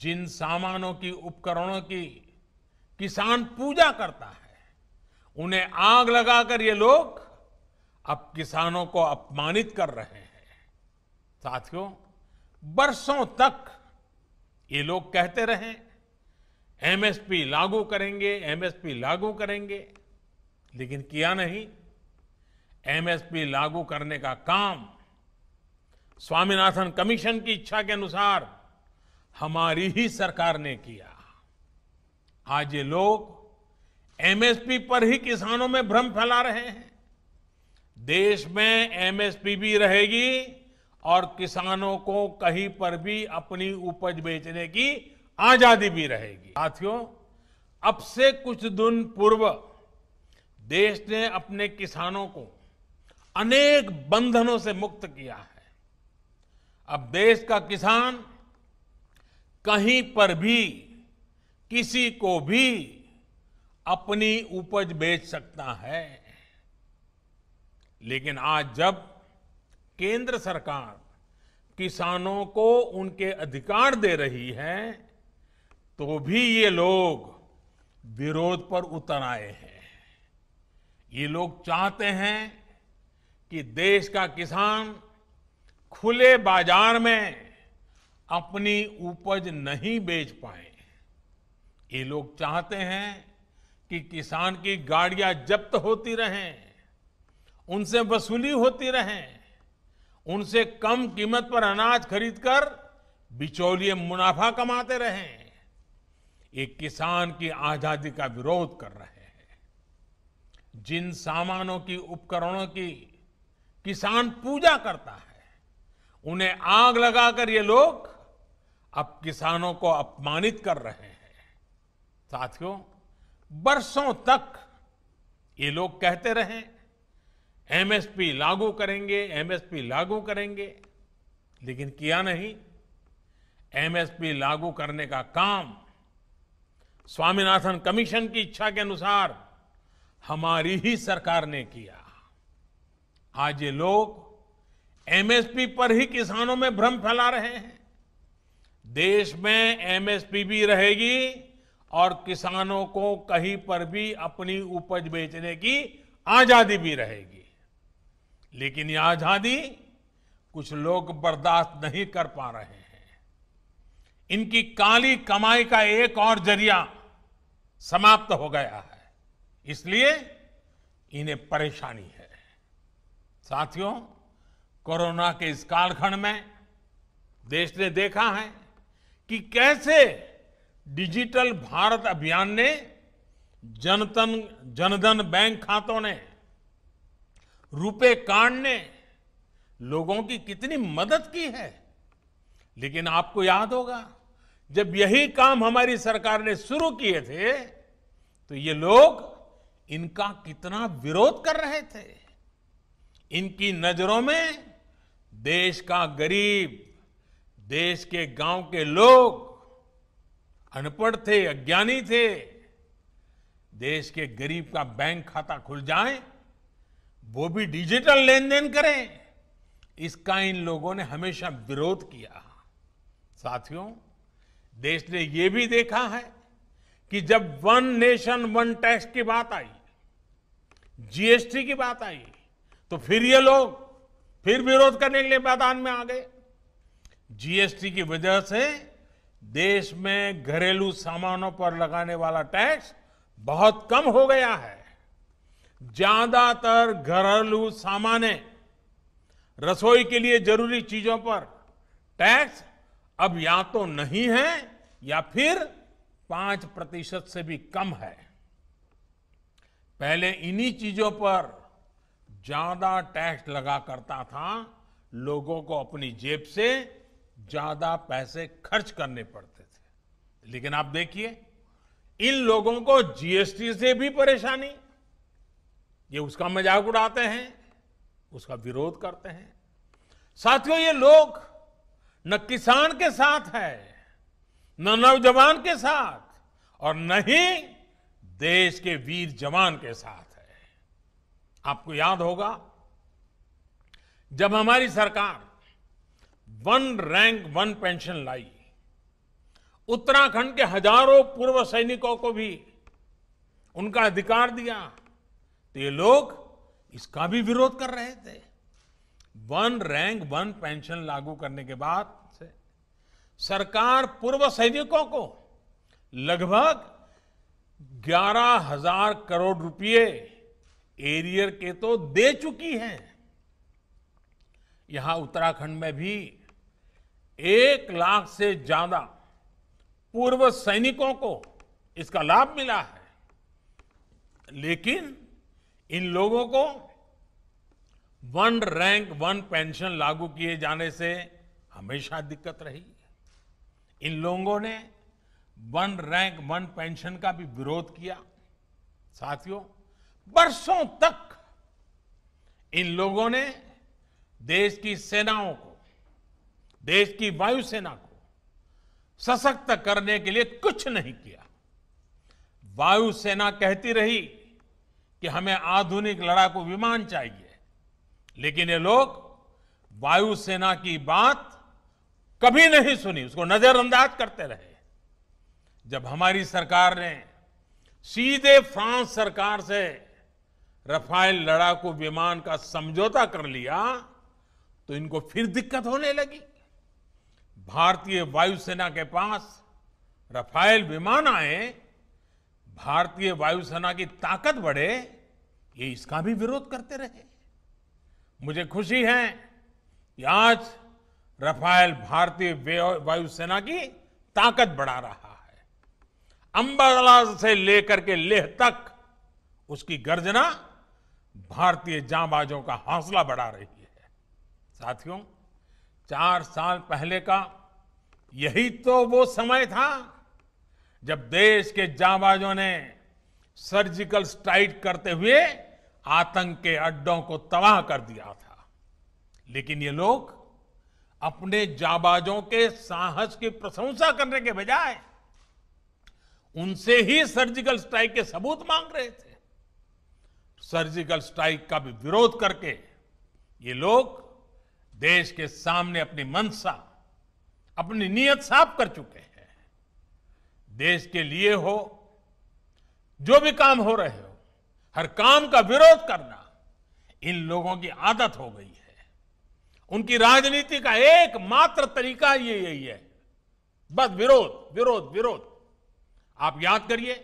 जिन सामानों की उपकरणों की किसान पूजा करता है उन्हें आग लगाकर ये लोग अब किसानों को अपमानित कर रहे हैं साथियों बरसों तक ये लोग कहते रहे एमएसपी लागू करेंगे एमएसपी लागू करेंगे लेकिन किया नहीं एमएसपी लागू करने का काम स्वामीनाथन कमीशन की इच्छा के अनुसार हमारी ही सरकार ने किया आज ये लोग एमएसपी पर ही किसानों में भ्रम फैला रहे हैं देश में एमएसपी भी रहेगी और किसानों को कहीं पर भी अपनी उपज बेचने की आजादी भी रहेगी साथियों अब से कुछ दिन पूर्व देश ने अपने किसानों को अनेक बंधनों से मुक्त किया है अब देश का किसान कहीं पर भी किसी को भी अपनी उपज बेच सकता है लेकिन आज जब केंद्र सरकार किसानों को उनके अधिकार दे रही है तो भी ये लोग विरोध पर उतर आए हैं ये लोग चाहते हैं कि देश का किसान खुले बाजार में अपनी उपज नहीं बेच पाए ये लोग चाहते हैं कि किसान की गाड़ियां जब्त होती रहें उनसे वसूली होती रहें उनसे कम कीमत पर अनाज खरीदकर बिचौलिए मुनाफा कमाते रहें ये किसान की आजादी का विरोध कर रहे हैं जिन सामानों की उपकरणों की किसान पूजा करता है उन्हें आग लगाकर ये लोग अब किसानों को अपमानित कर रहे हैं साथियों बरसों तक ये लोग कहते रहे एमएसपी लागू करेंगे एमएसपी लागू करेंगे लेकिन किया नहीं एमएसपी लागू करने का काम स्वामीनाथन कमीशन की इच्छा के अनुसार हमारी ही सरकार ने किया आज ये लोग एमएसपी पर ही किसानों में भ्रम फैला रहे हैं देश में एमएसपी भी रहेगी और किसानों को कहीं पर भी अपनी उपज बेचने की आजादी भी रहेगी लेकिन ये आजादी कुछ लोग बर्दाश्त नहीं कर पा रहे हैं इनकी काली कमाई का एक और जरिया समाप्त हो गया है इसलिए इन्हें परेशानी है साथियों कोरोना के इस कालखंड में देश ने देखा है कि कैसे डिजिटल भारत अभियान ने जनतन जनधन बैंक खातों ने रुपे कार्ड ने लोगों की कितनी मदद की है लेकिन आपको याद होगा जब यही काम हमारी सरकार ने शुरू किए थे तो ये लोग इनका कितना विरोध कर रहे थे इनकी नजरों में देश का गरीब देश के गांव के लोग अनपढ़ थे अज्ञानी थे देश के गरीब का बैंक खाता खुल जाए वो भी डिजिटल लेन देन करें इसका इन लोगों ने हमेशा विरोध किया साथियों देश ने ये भी देखा है कि जब वन नेशन वन टैक्स की बात आई जीएसटी की बात आई तो फिर ये लोग फिर विरोध करने के लिए मैदान में आ गए जीएसटी की वजह से देश में घरेलू सामानों पर लगाने वाला टैक्स बहुत कम हो गया है ज्यादातर घरेलू सामाने रसोई के लिए जरूरी चीजों पर टैक्स अब या तो नहीं है या फिर पांच प्रतिशत से भी कम है पहले इन्हीं चीजों पर ज्यादा टैक्स लगा करता था लोगों को अपनी जेब से ज्यादा पैसे खर्च करने पड़ते थे लेकिन आप देखिए इन लोगों को जीएसटी से भी परेशानी ये उसका मजाक उड़ाते हैं उसका विरोध करते हैं साथियों ये लोग न किसान के साथ है न नौजवान के साथ और न ही देश के वीर जवान के साथ है आपको याद होगा जब हमारी सरकार वन रैंक वन पेंशन लाई उत्तराखंड के हजारों पूर्व सैनिकों को भी उनका अधिकार दिया तो ये लोग इसका भी विरोध कर रहे थे वन रैंक वन पेंशन लागू करने के बाद से सरकार पूर्व सैनिकों को लगभग ग्यारह हजार करोड़ रुपए एरियर के तो दे चुकी है यहां उत्तराखंड में भी एक लाख से ज्यादा पूर्व सैनिकों को इसका लाभ मिला है लेकिन इन लोगों को वन रैंक वन पेंशन लागू किए जाने से हमेशा दिक्कत रही इन लोगों ने वन रैंक वन पेंशन का भी विरोध किया साथियों बरसों तक इन लोगों ने देश की सेनाओं को देश की वायुसेना को सशक्त करने के लिए कुछ नहीं किया वायुसेना कहती रही कि हमें आधुनिक लड़ाकू विमान चाहिए लेकिन ये लोग वायुसेना की बात कभी नहीं सुनी उसको नजरअंदाज करते रहे जब हमारी सरकार ने सीधे फ्रांस सरकार से रफाइल लड़ाकू विमान का समझौता कर लिया तो इनको फिर दिक्कत होने लगी भारतीय वायुसेना के पास रफाइल विमान आए भारतीय वायुसेना की ताकत बढ़े ये इसका भी विरोध करते रहे मुझे खुशी है कि आज रफाइल भारतीय वायुसेना की ताकत बढ़ा रहा है अंबाला से लेकर के लेह तक उसकी गर्जना भारतीय जांबाजों का हौसला बढ़ा रही है साथियों चार साल पहले का यही तो वो समय था जब देश के जाबाजों ने सर्जिकल स्ट्राइक करते हुए आतंक के अड्डों को तबाह कर दिया था लेकिन ये लोग अपने जाबाजों के साहस की प्रशंसा करने के बजाय उनसे ही सर्जिकल स्ट्राइक के सबूत मांग रहे थे सर्जिकल स्ट्राइक का भी विरोध करके ये लोग देश के सामने अपनी मनसा अपनी नीयत साफ कर चुके हैं देश के लिए हो जो भी काम हो रहे हो हर काम का विरोध करना इन लोगों की आदत हो गई है उनकी राजनीति का एकमात्र तरीका ये यही है बस विरोध विरोध विरोध आप याद करिए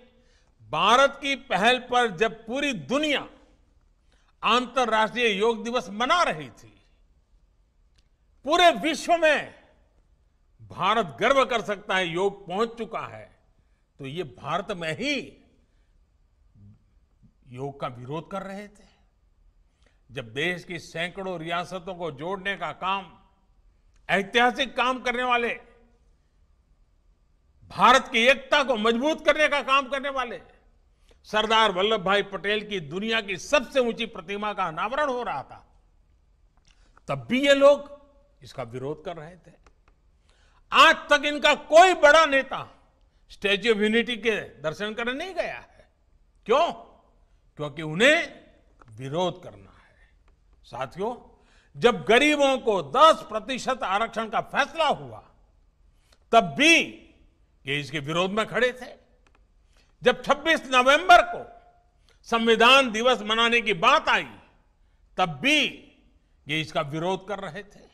भारत की पहल पर जब पूरी दुनिया अंतर्राष्ट्रीय योग दिवस मना रही थी पूरे विश्व में भारत गर्व कर सकता है योग पहुंच चुका है तो ये भारत में ही योग का विरोध कर रहे थे जब देश की सैकड़ों रियासतों को जोड़ने का काम ऐतिहासिक काम करने वाले भारत की एकता को मजबूत करने का काम करने वाले सरदार वल्लभ भाई पटेल की दुनिया की सबसे ऊंची प्रतिमा का अनावरण हो रहा था तब भी ये लोग इसका विरोध कर रहे थे आज तक इनका कोई बड़ा नेता स्टेच्यू ऑफ यूनिटी के दर्शन करने नहीं गया है क्यों क्योंकि उन्हें विरोध करना है साथियों जब गरीबों को 10 प्रतिशत आरक्षण का फैसला हुआ तब भी ये इसके विरोध में खड़े थे जब 26 नवंबर को संविधान दिवस मनाने की बात आई तब भी ये इसका विरोध कर रहे थे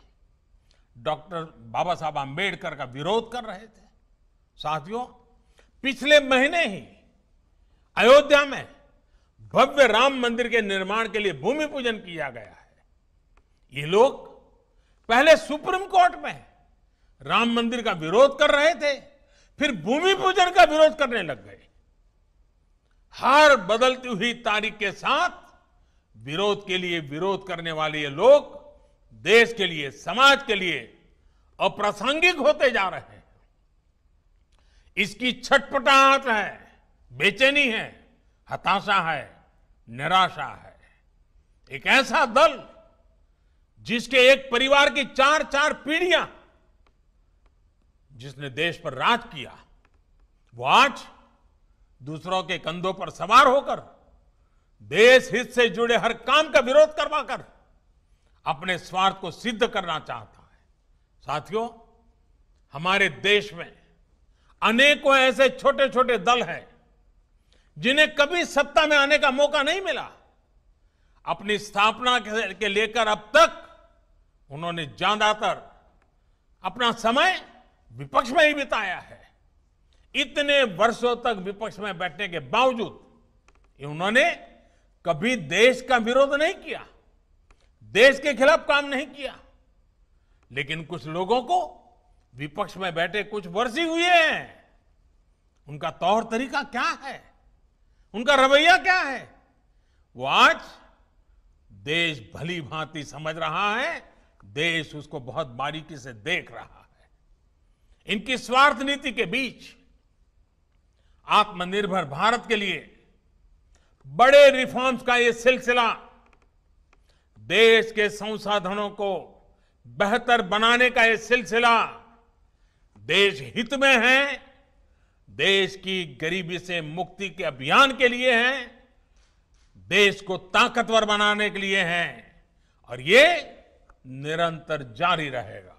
डॉक्टर बाबा साहब आम्बेडकर का विरोध कर रहे थे साथियों पिछले महीने ही अयोध्या में भव्य राम मंदिर के निर्माण के लिए भूमि पूजन किया गया है ये लोग पहले सुप्रीम कोर्ट में राम मंदिर का विरोध कर रहे थे फिर भूमि पूजन का विरोध करने लग गए हर बदलती हुई तारीख के साथ विरोध के लिए विरोध करने वाले ये लोग देश के लिए समाज के लिए अप्रासंगिक होते जा रहे हैं इसकी छटपटाहट है बेचैनी है हताशा है निराशा है एक ऐसा दल जिसके एक परिवार की चार चार पीढ़ियां जिसने देश पर राज किया वो आज दूसरों के कंधों पर सवार होकर देश हित से जुड़े हर काम का विरोध करवाकर अपने स्वार्थ को सिद्ध करना चाहता है साथियों हमारे देश में अनेकों ऐसे छोटे छोटे दल हैं जिन्हें कभी सत्ता में आने का मौका नहीं मिला अपनी स्थापना के लेकर अब तक उन्होंने ज्यादातर अपना समय विपक्ष में ही बिताया है इतने वर्षों तक विपक्ष में बैठने के बावजूद उन्होंने कभी देश का विरोध नहीं किया देश के खिलाफ काम नहीं किया लेकिन कुछ लोगों को विपक्ष में बैठे कुछ वर्ष ही हुए हैं उनका तौर तरीका क्या है उनका रवैया क्या है वो आज देश भली भांति समझ रहा है देश उसको बहुत बारीकी से देख रहा है इनकी स्वार्थ नीति के बीच आत्मनिर्भर भारत के लिए बड़े रिफॉर्म्स का ये सिलसिला देश के संसाधनों को बेहतर बनाने का ये सिलसिला देश हित में है देश की गरीबी से मुक्ति के अभियान के लिए है देश को ताकतवर बनाने के लिए है और ये निरंतर जारी रहेगा